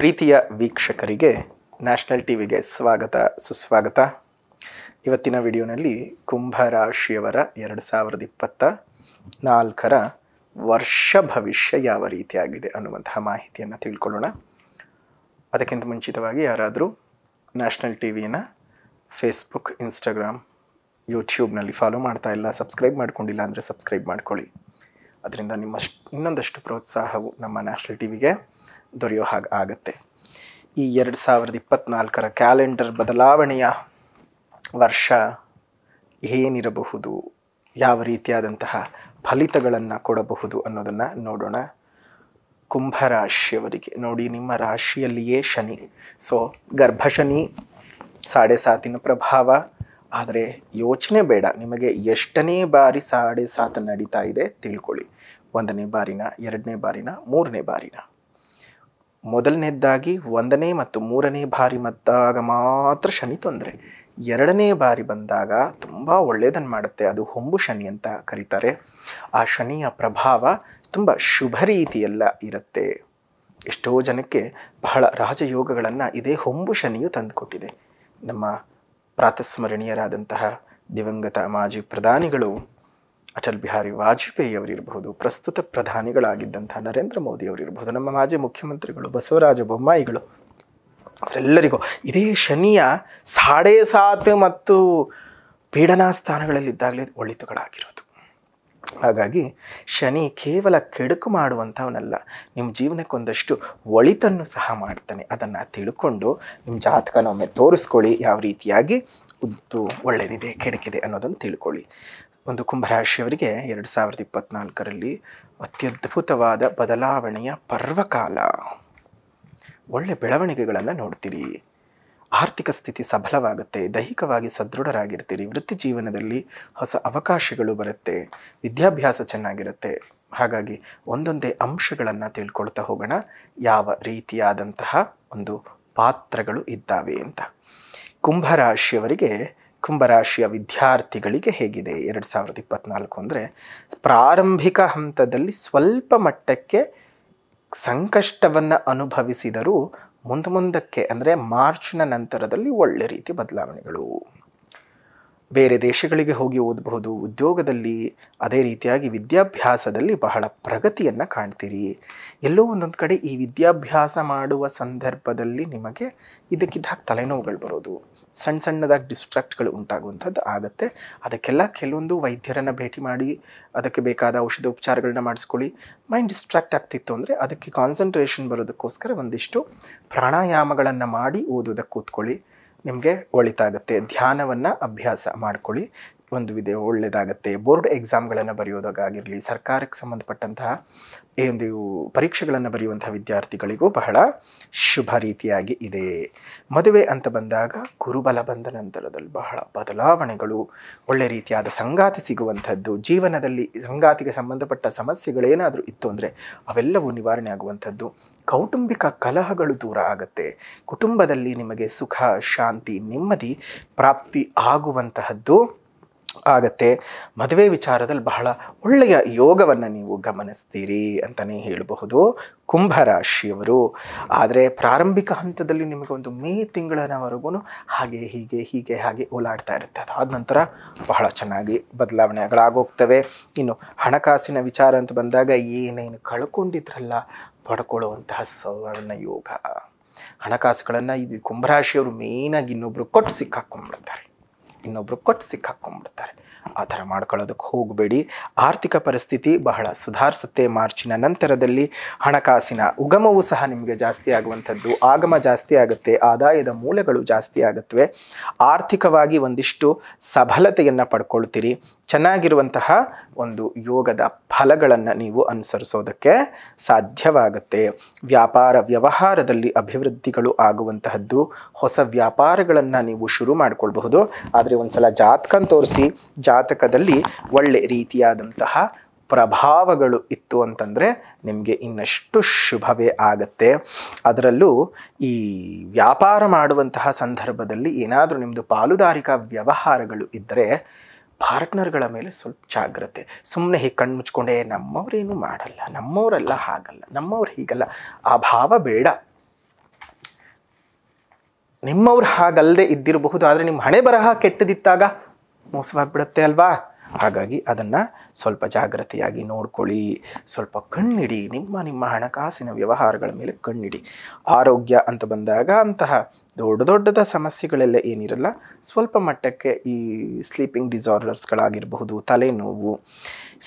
ಪ್ರೀತಿಯ ವೀಕ್ಷಕರಿಗೆ national T ವಿಗೆ ಸ್ವಾಗತ ಸುಸ್ವಾಗತ ಇವತ್ತಿನ ವಿಡಿಯೋನಲ್ಲಿ ಕುಂಭರಾಶಿಯವರ ಎರಡು ಸಾವಿರದ ಇಪ್ಪತ್ತ ನಾಲ್ಕರ ವರ್ಷ ಭವಿಷ್ಯ ಯಾವ ರೀತಿಯಾಗಿದೆ ಅನ್ನುವಂತಹ ಮಾಹಿತಿಯನ್ನು ತಿಳ್ಕೊಳ್ಳೋಣ ಅದಕ್ಕಿಂತ ಮುಂಚಿತವಾಗಿ ಯಾರಾದರೂ ನ್ಯಾಷನಲ್ ಟಿ ವಿನ ಫೇಸ್ಬುಕ್ ಇನ್ಸ್ಟಾಗ್ರಾಮ್ ಯೂಟ್ಯೂಬ್ನಲ್ಲಿ ಫಾಲೋ ಮಾಡ್ತಾ ಇಲ್ಲ ಸಬ್ಸ್ಕ್ರೈಬ್ ಮಾಡ್ಕೊಂಡಿಲ್ಲ ಅಂದರೆ ಸಬ್ಸ್ಕ್ರೈಬ್ ಮಾಡ್ಕೊಳ್ಳಿ ಅದರಿಂದ ನಿಮ್ಮ ಇನ್ನೊಂದಷ್ಟು ಪ್ರೋತ್ಸಾಹವು ನಮ್ಮ ನ್ಯಾಷನಲ್ ವಿಗೆ ದೊರೆಯೋ ಹಾಗೆ ಆಗುತ್ತೆ ಈ ಎರಡು ಸಾವಿರದ ಇಪ್ಪತ್ನಾಲ್ಕರ ಕ್ಯಾಲೆಂಡರ್ ಬದಲಾವಣೆಯ ವರ್ಷ ಏನಿರಬಹುದು ಯಾವ ರೀತಿಯಾದಂತಹ ಫಲಿತಗಳನ್ನು ಕೊಡಬಹುದು ಅನ್ನೋದನ್ನು ನೋಡೋಣ ಕುಂಭರಾಶಿಯವರಿಗೆ ನೋಡಿ ನಿಮ್ಮ ರಾಶಿಯಲ್ಲಿಯೇ ಶನಿ ಸೊ ಗರ್ಭಶನಿ ಸಾಡೆ ಸಾತಿನ ಪ್ರಭಾವ ಆದರೆ ಯೋಚನೆ ಬೇಡ ನಿಮಗೆ ಎಷ್ಟನೇ ಬಾರಿ ಸಾಡೆ ಸಾತ ನಡೀತಾ ಇದೆ ತಿಳ್ಕೊಳ್ಳಿ ಒಂದನೇ ಬಾರಿನ ಎರಡನೇ ಬಾರಿನ ಮೂರನೇ ಬಾರಿನ ಮೊದಲನೇದ್ದಾಗಿ ಒಂದನೇ ಮತ್ತು ಮೂರನೇ ಬಾರಿ ಮತ್ತಾಗ ಮಾತ್ರ ಶನಿ ತೊಂದರೆ ಎರಡನೇ ಬಾರಿ ಬಂದಾಗ ತುಂಬ ಒಳ್ಳೆಯದನ್ನು ಮಾಡುತ್ತೆ ಅದು ಹೊಂಬು ಶನಿ ಅಂತ ಕರೀತಾರೆ ಆ ಶನಿಯ ಪ್ರಭಾವ ತುಂಬ ಶುಭ ರೀತಿಯೆಲ್ಲ ಇರುತ್ತೆ ಎಷ್ಟೋ ಜನಕ್ಕೆ ಬಹಳ ರಾಜಯೋಗಗಳನ್ನು ಇದೇ ಹೊಂಬು ಶನಿಯು ತಂದುಕೊಟ್ಟಿದೆ ನಮ್ಮ ಪ್ರಾತಸ್ಮರಣೀಯರಾದಂತಹ ದಿವಂಗತ ಮಾಜಿ ಪ್ರಧಾನಿಗಳು ಅಟಲ್ ಬಿಹಾರಿ ವಾಜಪೇಯಿ ಅವರಿರಬಹುದು ಪ್ರಸ್ತುತ ಪ್ರಧಾನಿಗಳಾಗಿದ್ದಂತಹ ನರೇಂದ್ರ ಮೋದಿ ಅವರಿರಬಹುದು ನಮ್ಮ ಮಾಜಿ ಮುಖ್ಯಮಂತ್ರಿಗಳು ಬಸವರಾಜ ಬೊಮ್ಮಾಯಿಗಳು ಅವರೆಲ್ಲರಿಗೂ ಇದೇ ಶನಿಯ ಸಾಡೆ ಸಾತ್ ಮತ್ತು ಪೀಡನಾ ಸ್ಥಾನಗಳಲ್ಲಿದ್ದಾಗಲೇ ಒಳಿತುಗಳಾಗಿರೋದು ಹಾಗಾಗಿ ಶನಿ ಕೇವಲ ಕೆಡುಕು ಮಾಡುವಂಥವನಲ್ಲ ನಿಮ್ಮ ಜೀವನಕ್ಕೊಂದಷ್ಟು ಒಳಿತನ್ನು ಸಹ ಮಾಡ್ತಾನೆ ಅದನ್ನು ತಿಳ್ಕೊಂಡು ನಿಮ್ಮ ಜಾತಕನ ಒಮ್ಮೆ ತೋರಿಸ್ಕೊಳ್ಳಿ ಯಾವ ರೀತಿಯಾಗಿ ಉದ್ದು ಒಳ್ಳೆಯದಿದೆ ಕೆಡಕಿದೆ ಅನ್ನೋದನ್ನು ತಿಳ್ಕೊಳ್ಳಿ ಒಂದು ಕುಂಭರಾಶಿಯವರಿಗೆ ಎರಡು ಸಾವಿರದ ಇಪ್ಪತ್ತ್ನಾಲ್ಕರಲ್ಲಿ ಅತ್ಯದ್ಭುತವಾದ ಬದಲಾವಣೆಯ ಪರ್ವಕಾಲ ಒಳ್ಳೆ ಬೆಳವಣಿಗೆಗಳನ್ನು ನೋಡ್ತೀರಿ ಆರ್ಥಿಕ ಸ್ಥಿತಿ ಸಬಲವಾಗುತ್ತೆ ದೈಹಿಕವಾಗಿ ಸದೃಢರಾಗಿರ್ತೀರಿ ವೃತ್ತಿ ಜೀವನದಲ್ಲಿ ಹೊಸ ಅವಕಾಶಗಳು ಬರುತ್ತೆ ವಿದ್ಯಾಭ್ಯಾಸ ಚೆನ್ನಾಗಿರುತ್ತೆ ಹಾಗಾಗಿ ಒಂದೊಂದೇ ಅಂಶಗಳನ್ನು ತಿಳ್ಕೊಳ್ತಾ ಹೋಗೋಣ ಯಾವ ರೀತಿಯಾದಂತಹ ಒಂದು ಪಾತ್ರಗಳು ಇದ್ದಾವೆ ಅಂತ ಕುಂಭರಾಶಿಯವರಿಗೆ ಕುಂಭರಾಶಿಯ ವಿದ್ಯಾರ್ಥಿಗಳಿಗೆ ಹೇಗಿದೆ ಎರಡು ಸಾವಿರದ ಇಪ್ಪತ್ನಾಲ್ಕು ಅಂದರೆ ಪ್ರಾರಂಭಿಕ ಹಂತದಲ್ಲಿ ಸ್ವಲ್ಪ ಮಟ್ಟಕ್ಕೆ ಸಂಕಷ್ಟವನ್ನು ಅನುಭವಿಸಿದರೂ ಮುಂದೆ ಮುಂದಕ್ಕೆ ಅಂದರೆ ಮಾರ್ಚ್ನ ನಂತರದಲ್ಲಿ ಒಳ್ಳೆ ರೀತಿ ಬದಲಾವಣೆಗಳು ಬೇರೆ ದೇಶಗಳಿಗೆ ಹೋಗಿ ಓದಬಹುದು ಉದ್ಯೋಗದಲ್ಲಿ ಅದೇ ರೀತಿಯಾಗಿ ವಿದ್ಯಾಭ್ಯಾಸದಲ್ಲಿ ಬಹಳ ಪ್ರಗತಿಯನ್ನು ಕಾಣ್ತೀರಿ ಎಲ್ಲೋ ಒಂದೊಂದು ಕಡೆ ಈ ವಿದ್ಯಾಭ್ಯಾಸ ಮಾಡುವ ಸಂದರ್ಭದಲ್ಲಿ ನಿಮಗೆ ಇದಕ್ಕಿದ್ದಾಗ ತಲೆನೋವುಗಳು ಬರೋದು ಸಣ್ಣ ಸಣ್ಣದಾಗಿ ಡಿಸ್ಟ್ರಾಕ್ಟ್ಗಳು ಉಂಟಾಗುವಂಥದ್ದು ಆಗುತ್ತೆ ಅದಕ್ಕೆಲ್ಲ ಕೆಲವೊಂದು ವೈದ್ಯರನ್ನು ಭೇಟಿ ಮಾಡಿ ಅದಕ್ಕೆ ಬೇಕಾದ ಔಷಧ ಉಪಚಾರಗಳನ್ನ ಮಾಡಿಸ್ಕೊಳ್ಳಿ ಮೈಂಡ್ ಡಿಸ್ಟ್ರಾಕ್ಟ್ ಆಗ್ತಿತ್ತು ಅಂದರೆ ಅದಕ್ಕೆ ಕಾನ್ಸಂಟ್ರೇಷನ್ ಬರೋದಕ್ಕೋಸ್ಕರ ಒಂದಿಷ್ಟು ಪ್ರಾಣಾಯಾಮಗಳನ್ನು ಮಾಡಿ ಓದೋದಕ್ಕೆ ಕೂತ್ಕೊಳ್ಳಿ ನಿಮಗೆ ಒಳಿತಾಗುತ್ತೆ ಧ್ಯಾನವನ್ನು ಅಭ್ಯಾಸ ಮಾಡ್ಕೊಳ್ಳಿ ಒಂದು ವಿಧ ಒಳ್ಳೆಯದಾಗತ್ತೆ ಬೋರ್ಡ್ ಎಕ್ಸಾಮ್ಗಳನ್ನು ಬರೆಯೋದಕ್ಕಾಗಿರಲಿ ಸರ್ಕಾರಕ್ಕೆ ಸಂಬಂಧಪಟ್ಟಂತಹ ಒಂದು ಪರೀಕ್ಷೆಗಳನ್ನು ಬರೆಯುವಂಥ ವಿದ್ಯಾರ್ಥಿಗಳಿಗೂ ಬಹಳ ಶುಭ ರೀತಿಯಾಗಿ ಇದೆ ಮದುವೆ ಅಂತ ಬಂದಾಗ ಗುರುಬಲ ಬಂದ ನಂತರದಲ್ಲಿ ಬಹಳ ಬದಲಾವಣೆಗಳು ಒಳ್ಳೆ ರೀತಿಯಾದ ಸಂಗಾತಿ ಸಿಗುವಂಥದ್ದು ಜೀವನದಲ್ಲಿ ಸಂಗಾತಿಗೆ ಸಂಬಂಧಪಟ್ಟ ಸಮಸ್ಯೆಗಳೇನಾದರೂ ಇತ್ತು ಅಂದರೆ ಅವೆಲ್ಲವೂ ನಿವಾರಣೆ ಆಗುವಂಥದ್ದು ಕೌಟುಂಬಿಕ ಕಲಹಗಳು ದೂರ ಆಗುತ್ತೆ ಕುಟುಂಬದಲ್ಲಿ ನಿಮಗೆ ಸುಖ ಶಾಂತಿ ನೆಮ್ಮದಿ ಪ್ರಾಪ್ತಿ ಆಗುವಂತಹದ್ದು ಆಗತ್ತೆ ಮದುವೆ ವಿಚಾರದಲ್ಲಿ ಬಹಳ ಒಳ್ಳೆಯ ಯೋಗವನ್ನು ನೀವು ಗಮನಿಸ್ತೀರಿ ಅಂತಲೇ ಹೇಳಬಹುದು ಕುಂಭರಾಶಿಯವರು ಆದರೆ ಪ್ರಾರಂಭಿಕ ಹಂತದಲ್ಲಿ ನಿಮಗೆ ಒಂದು ಮೇ ತಿಂಗಳವರೆಗೂ ಹಾಗೆ ಹೀಗೆ ಹೀಗೆ ಹಾಗೆ ಓಲಾಡ್ತಾ ಇರುತ್ತೆ ಅದಾದ ನಂತರ ಬಹಳ ಚೆನ್ನಾಗಿ ಬದಲಾವಣೆಗಳಾಗೋಗ್ತವೆ ಇನ್ನು ಹಣಕಾಸಿನ ವಿಚಾರ ಅಂತ ಬಂದಾಗ ಏನೇನು ಕಳ್ಕೊಂಡಿದ್ರಲ್ಲ ಪಡ್ಕೊಳ್ಳುವಂತಹ ಸವರ್ಣ ಯೋಗ ಹಣಕಾಸುಗಳನ್ನು ಇದು ಕುಂಭರಾಶಿಯವರು ಮೇನಾಗಿ ಇನ್ನೊಬ್ಬರು ಕೊಟ್ಟು ಸಿಕ್ಕಾಕ್ಕೊಂಡ್ಬಿಡ್ತಾರೆ ಇನ್ನೊಬ್ರು ಕೊಟ್ಟು ಸಿಕ್ಕಾಕೊಂಡ್ಬಿಡ್ತಾರೆ ಆ ಥರ ಮಾಡ್ಕೊಳ್ಳೋದಕ್ಕೆ ಹೋಗಬೇಡಿ ಆರ್ಥಿಕ ಪರಿಸ್ಥಿತಿ ಬಹಳ ಸುಧಾರಿಸುತ್ತೆ ಮಾರ್ಚಿನ ನಂತರದಲ್ಲಿ ಹಣಕಾಸಿನ ಉಗಮವು ಸಹ ನಿಮಗೆ ಜಾಸ್ತಿ ಆಗುವಂಥದ್ದು ಆಗಮ ಜಾಸ್ತಿ ಆಗುತ್ತೆ ಆದಾಯದ ಮೂಲಗಳು ಜಾಸ್ತಿ ಆಗುತ್ತವೆ ಆರ್ಥಿಕವಾಗಿ ಒಂದಿಷ್ಟು ಸಬಲತೆಯನ್ನು ಪಡ್ಕೊಳ್ತೀರಿ ಚೆನ್ನಾಗಿರುವಂತಹ ಒಂದು ಯೋಗದ ಫಲಗಳನ್ನು ನೀವು ಅನುಸರಿಸೋದಕ್ಕೆ ಸಾಧ್ಯವಾಗುತ್ತೆ ವ್ಯಾಪಾರ ವ್ಯವಹಾರದಲ್ಲಿ ಅಭಿವೃದ್ಧಿಗಳು ಆಗುವಂತಹದ್ದು ಹೊಸ ವ್ಯಾಪಾರಗಳನ್ನು ನೀವು ಶುರು ಮಾಡಿಕೊಳ್ಬಹುದು ಆದರೆ ಒಂದು ಸಲ ಜಾತಕನ ತೋರಿಸಿ ಜಾತಕದಲ್ಲಿ ಒಳ್ಳೆ ರೀತಿಯಾದಂತಹ ಪ್ರಭಾವಗಳು ಇತ್ತು ಅಂತಂದರೆ ನಿಮಗೆ ಇನ್ನಷ್ಟು ಶುಭವೇ ಆಗತ್ತೆ ಅದರಲ್ಲೂ ಈ ವ್ಯಾಪಾರ ಮಾಡುವಂತಹ ಸಂದರ್ಭದಲ್ಲಿ ಏನಾದರೂ ನಿಮ್ಮದು ಪಾಲುದಾರಿಕಾ ವ್ಯವಹಾರಗಳು ಇದ್ದರೆ ಪಾರ್ಟ್ನರ್ಗಳ ಮೇಲೆ ಸ್ವಲ್ಪ ಜಾಗ್ರತೆ ಸುಮ್ಮನೆ ಹೀಗೆ ಕಣ್ಣು ಮುಚ್ಕೊಂಡೆ ನಮ್ಮವರೇನು ಮಾಡಲ್ಲ ನಮ್ಮವರೆಲ್ಲ ಹಾಗಲ್ಲ ನಮ್ಮವ್ರು ಹೀಗಲ್ಲ ಆ ಭಾವ ಬೇಡ ನಿಮ್ಮವ್ರು ಹಾಗಲ್ಲದೆ ಇದ್ದಿರಬಹುದು ಆದರೆ ನಿಮ್ಮ ಹಣೆ ಬರಹ ಕೆಟ್ಟದಿತ್ತಾಗ ಮೋಸವಾಗ್ಬಿಡತ್ತೆ ಅಲ್ವಾ ಹಾಗಾಗಿ ಅದನ್ನು ಸ್ವಲ್ಪ ಜಾಗ್ರತೆಯಾಗಿ ನೋಡ್ಕೊಳ್ಳಿ ಸ್ವಲ್ಪ ಕಣ್ಣಿಡಿ ನಿಮ್ಮ ನಿಮ್ಮ ಹಣಕಾಸಿನ ವ್ಯವಹಾರಗಳ ಮೇಲೆ ಕಣ್ಣಿಡಿ ಆರೋಗ್ಯ ಅಂತ ಬಂದಾಗ ಅಂತಹ ದೊಡ್ಡ ದೊಡ್ಡದ ಸಮಸ್ಯೆಗಳೆಲ್ಲ ಏನಿರಲ್ಲ ಸ್ವಲ್ಪ ಮಟ್ಟಕ್ಕೆ ಈ ಸ್ಲೀಪಿಂಗ್ ಡಿಸಾರ್ಡರ್ಸ್ಗಳಾಗಿರಬಹುದು ತಲೆನೋವು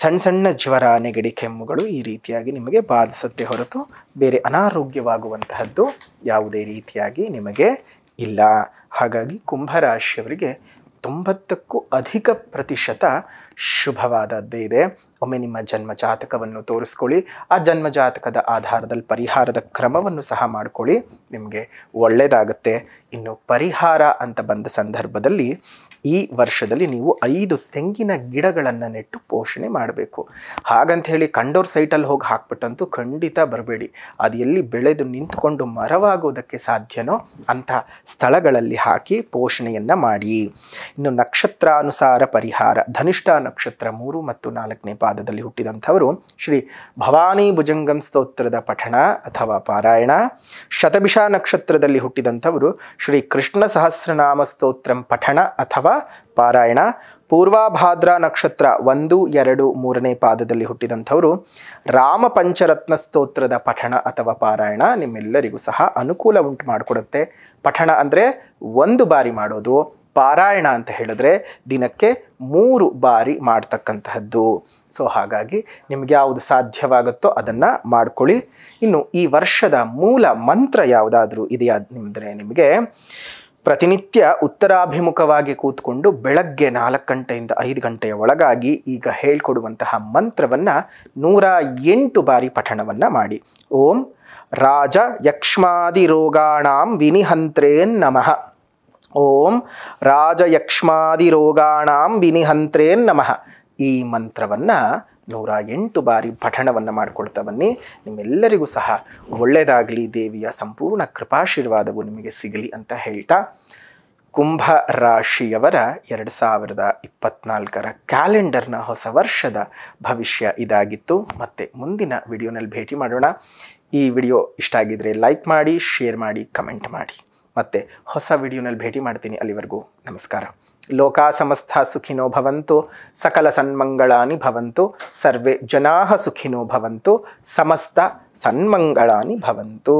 ಸಣ್ಣ ಸಣ್ಣ ಜ್ವರ ನೆಗಡಿ ಕೆಮ್ಮುಗಳು ಈ ರೀತಿಯಾಗಿ ನಿಮಗೆ ಬಾಧಿಸುತ್ತೆ ಹೊರತು ಬೇರೆ ಅನಾರೋಗ್ಯವಾಗುವಂತಹದ್ದು ಯಾವುದೇ ರೀತಿಯಾಗಿ ನಿಮಗೆ ಇಲ್ಲ ಹಾಗಾಗಿ ಕುಂಭರಾಶಿಯವರಿಗೆ ತೊಂಬತ್ತಕ್ಕೂ ಅಧಿಕ ಪ್ರತಿಶತ ಶುಭವಾದದ್ದೇ ಇದೆ ಒಮ್ಮೆ ನಿಮ್ಮ ಜನ್ಮ ಜಾತಕವನ್ನು ತೋರಿಸ್ಕೊಳ್ಳಿ ಆ ಜನ್ಮ ಜಾತಕದ ಆಧಾರದಲ್ಲಿ ಪರಿಹಾರದ ಕ್ರಮವನ್ನು ಸಹ ಮಾಡಿಕೊಳ್ಳಿ ನಿಮಗೆ ಒಳ್ಳೆಯದಾಗುತ್ತೆ ಇನ್ನು ಪರಿಹಾರ ಅಂತ ಬಂದ ಸಂದರ್ಭದಲ್ಲಿ ಈ ವರ್ಷದಲ್ಲಿ ನೀವು ಐದು ತೆಂಗಿನ ಗಿಡಗಳನ್ನು ನೆಟ್ಟು ಪೋಷಣೆ ಮಾಡಬೇಕು ಹಾಗಂತ ಹೇಳಿ ಕಂಡೋರ್ ಸೈಟಲ್ಲಿ ಹೋಗಿ ಹಾಕ್ಬಿಟ್ಟಂತೂ ಖಂಡಿತ ಬರಬೇಡಿ ಅದು ಎಲ್ಲಿ ಬೆಳೆದು ನಿಂತ್ಕೊಂಡು ಮರವಾಗೋದಕ್ಕೆ ಸಾಧ್ಯನೋ ಅಂಥ ಸ್ಥಳಗಳಲ್ಲಿ ಹಾಕಿ ಪೋಷಣೆಯನ್ನು ಮಾಡಿ ಇನ್ನು ನಕ್ಷತ್ರಾನುಸಾರ ಪರಿಹಾರ ಧನಿಷ್ಠ ನಕ್ಷತ್ರ ಮೂರು ಮತ್ತು ನಾಲ್ಕನೇ ಪಾದ ಪಾದದಲ್ಲಿ ಹುಟ್ಟಿದಂಥವರು ಶ್ರೀ ಭವಾನಿ ಭುಜಂಗಂ ಸ್ತೋತ್ರದ ಪಠಣ ಅಥವಾ ಪಾರಾಯಣ ಶತಭಿಷ ನಕ್ಷತ್ರದಲ್ಲಿ ಹುಟ್ಟಿದಂಥವರು ಶ್ರೀ ಕೃಷ್ಣ ಸಹಸ್ರನಾಮ ಸ್ತೋತ್ರಂ ಪಠಣ ಅಥವಾ ಪಾರಾಯಣ ಪೂರ್ವಾಭಾದ್ರಾ ನಕ್ಷತ್ರ ಒಂದು ಎರಡು ಮೂರನೇ ಪಾದದಲ್ಲಿ ಹುಟ್ಟಿದಂಥವರು ರಾಮ ಪಂಚರತ್ನ ಸ್ತೋತ್ರದ ಪಠಣ ಅಥವಾ ಪಾರಾಯಣ ನಿಮ್ಮೆಲ್ಲರಿಗೂ ಸಹ ಅನುಕೂಲ ಉಂಟು ಮಾಡಿಕೊಡುತ್ತೆ ಪಠಣ ಅಂದರೆ ಒಂದು ಬಾರಿ ಮಾಡೋದು ಪಾರಾಯಣ ಅಂತ ಹೇಳಿದ್ರೆ ದಿನಕ್ಕೆ ಮೂರು ಬಾರಿ ಮಾಡ್ತಕ್ಕಂತಹದ್ದು ಸೊ ಹಾಗಾಗಿ ನಿಮ್ಗೆ ಯಾವುದು ಸಾಧ್ಯವಾಗುತ್ತೋ ಅದನ್ನು ಮಾಡ್ಕೊಳ್ಳಿ ಇನ್ನು ಈ ವರ್ಷದ ಮೂಲ ಮಂತ್ರ ಯಾವುದಾದ್ರೂ ಇದೆಯಾ ನಿಮ್ದ್ರೆ ನಿಮಗೆ ಪ್ರತಿನಿತ್ಯ ಉತ್ತರಾಭಿಮುಖವಾಗಿ ಕೂತ್ಕೊಂಡು ಬೆಳಗ್ಗೆ ನಾಲ್ಕು ಗಂಟೆಯಿಂದ ಐದು ಗಂಟೆಯ ಒಳಗಾಗಿ ಈಗ ಹೇಳ್ಕೊಡುವಂತಹ ಮಂತ್ರವನ್ನು ನೂರ ಎಂಟು ಬಾರಿ ಪಠಣವನ್ನು ಮಾಡಿ ಓಂ ರಾಜ ಯಕ್ಷ್ಮಾದಿ ರೋಗಾಣಾಂ ವಿನಿಹಂತ್ರೇನ್ ನಮಃ ಓಂ ರಾಜಯಕ್ಷ್ಮಾದಿರೋಗಾಣಾಂ ವಿನಿಹಂತ್ರೇ ನಮಃ ಈ ಮಂತ್ರವನ್ನು ನೂರ ಎಂಟು ಬಾರಿ ಪಠಣವನ್ನು ಮಾಡಿಕೊಳ್ತಾ ಬನ್ನಿ ನಿಮ್ಮೆಲ್ಲರಿಗೂ ಸಹ ಒಳ್ಳೆಯದಾಗಲಿ ದೇವಿಯ ಸಂಪೂರ್ಣ ಕೃಪಾಶೀರ್ವಾದವು ನಿಮಗೆ ಸಿಗಲಿ ಅಂತ ಹೇಳ್ತಾ ಕುಂಭ ರಾಶಿಯವರ ಎರಡು ಸಾವಿರದ ಇಪ್ಪತ್ನಾಲ್ಕರ ಕ್ಯಾಲೆಂಡರ್ನ ಹೊಸ ವರ್ಷದ ಭವಿಷ್ಯ ಇದಾಗಿತ್ತು ಮತ್ತು ಮುಂದಿನ ವಿಡಿಯೋನಲ್ಲಿ ಭೇಟಿ ಮಾಡೋಣ ಈ ವಿಡಿಯೋ ಇಷ್ಟ ಆಗಿದ್ದರೆ ಲೈಕ್ ಮಾಡಿ ಶೇರ್ ಮಾಡಿ ಕಮೆಂಟ್ ಮಾಡಿ ಮತ್ತೆ ಹೊಸ ವಿಡಿಯೋನಲ್ಲಿ ಭೇಟಿ ಮಾಡ್ತೀನಿ ಅಲ್ಲಿವರೆಗೂ ನಮಸ್ಕಾರ ಲೋಕ ಸಮಸ್ತ ಸುಖಿನೋ ಭವಂತು ಸಕಲ ಸನ್ಮಂಗಳಾನಿ ಭವಂತು ಸರ್ವೇ ಜನಾ ಸುಖಿನೋ ಭವಂತು ಸಮಸ್ತ ಸನ್ಮಂಗಳಾನಿ ಭವಂತು